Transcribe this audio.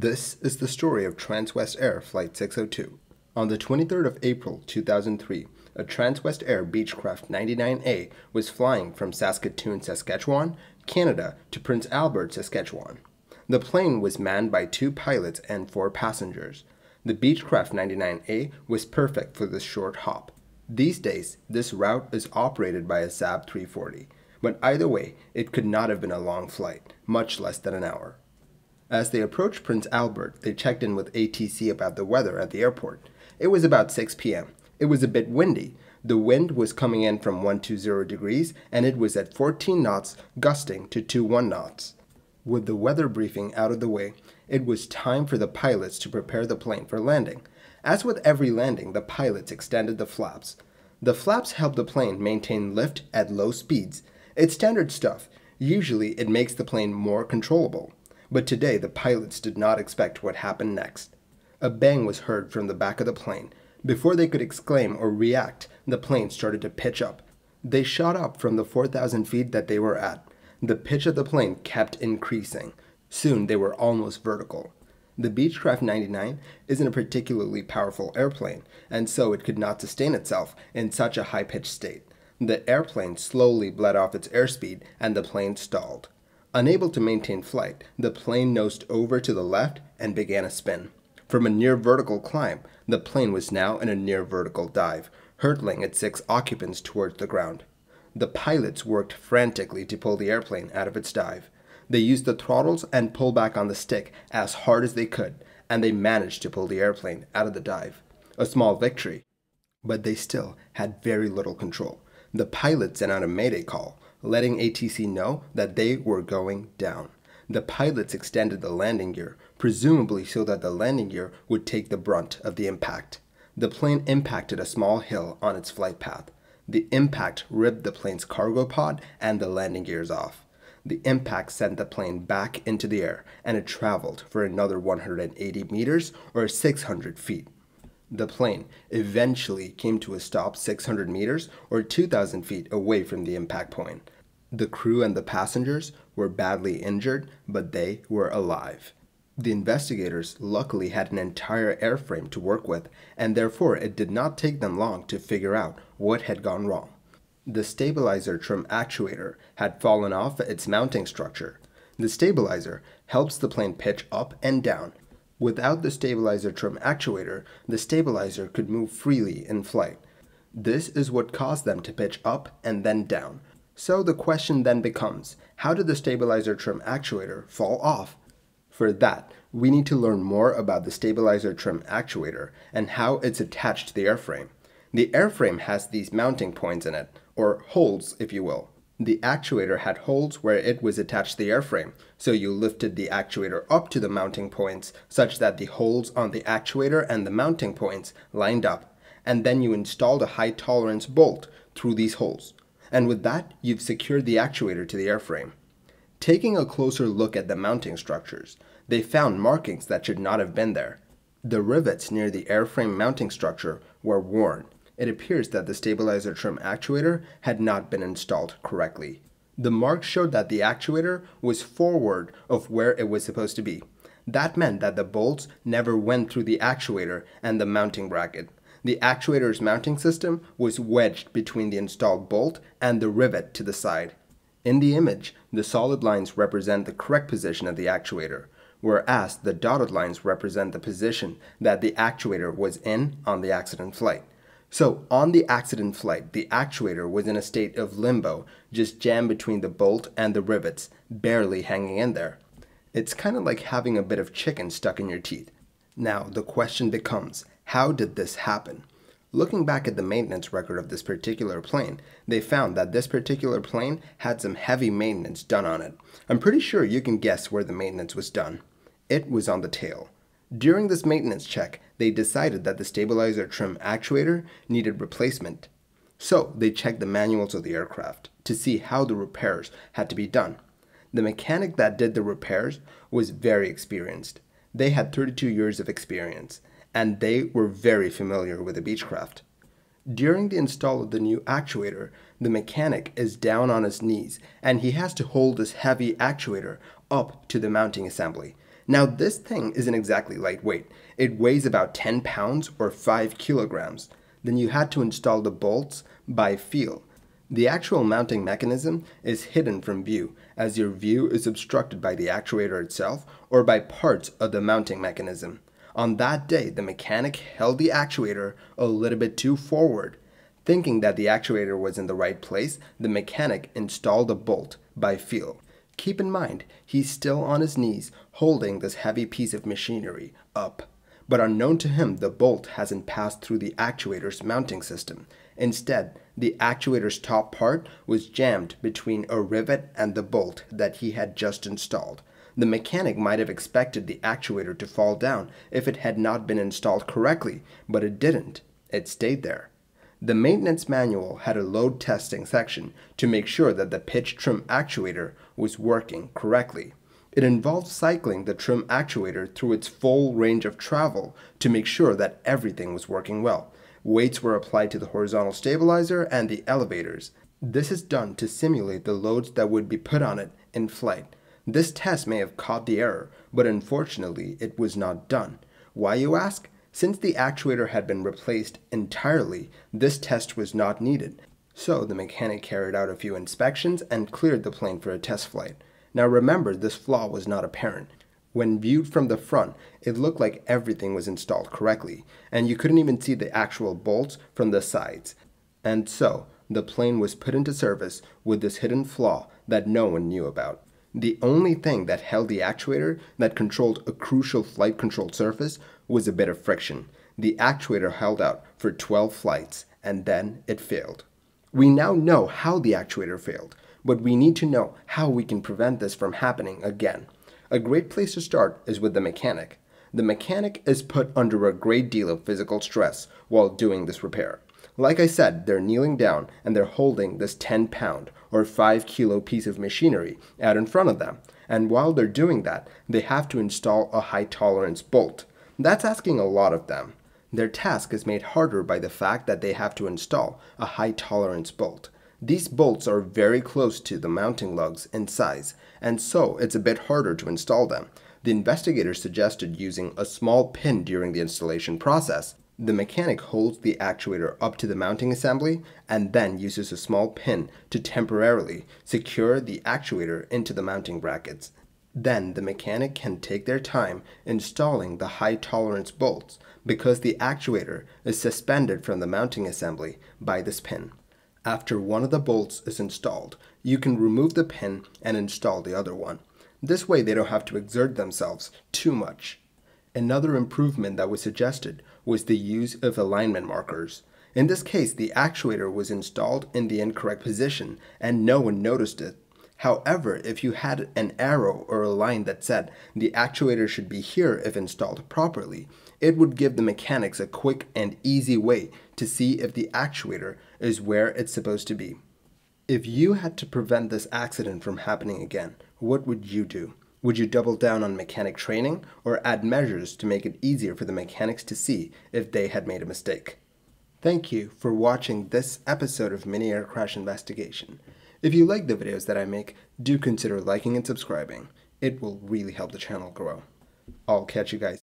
This is the story of Transwest Air Flight 602. On the 23rd of April 2003, a Transwest Air Beechcraft 99A was flying from Saskatoon, Saskatchewan, Canada to Prince Albert, Saskatchewan. The plane was manned by two pilots and four passengers. The Beechcraft 99A was perfect for this short hop. These days, this route is operated by a Saab 340, but either way, it could not have been a long flight, much less than an hour. As they approached Prince Albert, they checked in with ATC about the weather at the airport. It was about 6 p.m. It was a bit windy. The wind was coming in from 120 degrees and it was at 14 knots, gusting to 21 knots. With the weather briefing out of the way, it was time for the pilots to prepare the plane for landing. As with every landing, the pilots extended the flaps. The flaps help the plane maintain lift at low speeds. It's standard stuff. Usually, it makes the plane more controllable. But today, the pilots did not expect what happened next. A bang was heard from the back of the plane. Before they could exclaim or react, the plane started to pitch up. They shot up from the 4,000 feet that they were at. The pitch of the plane kept increasing. Soon, they were almost vertical. The Beechcraft 99 isn't a particularly powerful airplane, and so it could not sustain itself in such a high pitched state. The airplane slowly bled off its airspeed, and the plane stalled. Unable to maintain flight, the plane nosed over to the left and began a spin. From a near vertical climb, the plane was now in a near vertical dive, hurtling its six occupants towards the ground. The pilots worked frantically to pull the airplane out of its dive. They used the throttles and back on the stick as hard as they could, and they managed to pull the airplane out of the dive. A small victory, but they still had very little control. The pilots sent out a mayday call, letting ATC know that they were going down. The pilots extended the landing gear, presumably so that the landing gear would take the brunt of the impact. The plane impacted a small hill on its flight path. The impact ripped the plane's cargo pod and the landing gears off. The impact sent the plane back into the air, and it traveled for another 180 meters or 600 feet. The plane eventually came to a stop 600 meters or 2,000 feet away from the impact point. The crew and the passengers were badly injured, but they were alive. The investigators luckily had an entire airframe to work with, and therefore it did not take them long to figure out what had gone wrong. The stabilizer trim actuator had fallen off its mounting structure. The stabilizer helps the plane pitch up and down Without the stabilizer trim actuator, the stabilizer could move freely in flight. This is what caused them to pitch up and then down. So the question then becomes, how did the stabilizer trim actuator fall off? For that, we need to learn more about the stabilizer trim actuator and how it's attached to the airframe. The airframe has these mounting points in it, or holes if you will. The actuator had holes where it was attached to the airframe, so you lifted the actuator up to the mounting points such that the holes on the actuator and the mounting points lined up, and then you installed a high tolerance bolt through these holes. And with that, you've secured the actuator to the airframe. Taking a closer look at the mounting structures, they found markings that should not have been there. The rivets near the airframe mounting structure were worn, it appears that the stabilizer trim actuator had not been installed correctly. The mark showed that the actuator was forward of where it was supposed to be. That meant that the bolts never went through the actuator and the mounting bracket. The actuator's mounting system was wedged between the installed bolt and the rivet to the side. In the image, the solid lines represent the correct position of the actuator, whereas the dotted lines represent the position that the actuator was in on the accident flight. So, on the accident flight, the actuator was in a state of limbo, just jammed between the bolt and the rivets, barely hanging in there. It's kind of like having a bit of chicken stuck in your teeth. Now, the question becomes how did this happen? Looking back at the maintenance record of this particular plane, they found that this particular plane had some heavy maintenance done on it. I'm pretty sure you can guess where the maintenance was done. It was on the tail. During this maintenance check, they decided that the stabilizer trim actuator needed replacement. So they checked the manuals of the aircraft to see how the repairs had to be done. The mechanic that did the repairs was very experienced. They had 32 years of experience, and they were very familiar with the Beechcraft. During the install of the new actuator, the mechanic is down on his knees and he has to hold this heavy actuator up to the mounting assembly now, this thing isn't exactly lightweight. It weighs about 10 pounds or 5 kilograms. Then you had to install the bolts by feel. The actual mounting mechanism is hidden from view, as your view is obstructed by the actuator itself or by parts of the mounting mechanism. On that day, the mechanic held the actuator a little bit too forward. Thinking that the actuator was in the right place, the mechanic installed a bolt by feel. Keep in mind, he's still on his knees, holding this heavy piece of machinery up. But unknown to him, the bolt hasn't passed through the actuator's mounting system. Instead, the actuator's top part was jammed between a rivet and the bolt that he had just installed. The mechanic might have expected the actuator to fall down if it had not been installed correctly, but it didn't. It stayed there. The maintenance manual had a load testing section to make sure that the pitch trim actuator was working correctly. It involved cycling the trim actuator through its full range of travel to make sure that everything was working well. Weights were applied to the horizontal stabilizer and the elevators. This is done to simulate the loads that would be put on it in flight. This test may have caught the error, but unfortunately it was not done. Why you ask? Since the actuator had been replaced entirely, this test was not needed, so the mechanic carried out a few inspections and cleared the plane for a test flight. Now remember, this flaw was not apparent. When viewed from the front, it looked like everything was installed correctly, and you couldn't even see the actual bolts from the sides. And so, the plane was put into service with this hidden flaw that no one knew about. The only thing that held the actuator that controlled a crucial flight control surface was a bit of friction. The actuator held out for 12 flights and then it failed. We now know how the actuator failed, but we need to know how we can prevent this from happening again. A great place to start is with the mechanic. The mechanic is put under a great deal of physical stress while doing this repair. Like I said, they're kneeling down and they're holding this 10 pound or 5 kilo piece of machinery out in front of them. And while they're doing that, they have to install a high tolerance bolt that's asking a lot of them. Their task is made harder by the fact that they have to install a high tolerance bolt. These bolts are very close to the mounting lugs in size, and so it's a bit harder to install them. The investigator suggested using a small pin during the installation process. The mechanic holds the actuator up to the mounting assembly and then uses a small pin to temporarily secure the actuator into the mounting brackets. Then the mechanic can take their time installing the high tolerance bolts because the actuator is suspended from the mounting assembly by this pin. After one of the bolts is installed, you can remove the pin and install the other one. This way they don't have to exert themselves too much. Another improvement that was suggested was the use of alignment markers. In this case, the actuator was installed in the incorrect position and no one noticed it However, if you had an arrow or a line that said the actuator should be here if installed properly, it would give the mechanics a quick and easy way to see if the actuator is where it's supposed to be. If you had to prevent this accident from happening again, what would you do? Would you double down on mechanic training or add measures to make it easier for the mechanics to see if they had made a mistake? Thank you for watching this episode of Mini Air Crash Investigation. If you like the videos that I make, do consider liking and subscribing. It will really help the channel grow. I'll catch you guys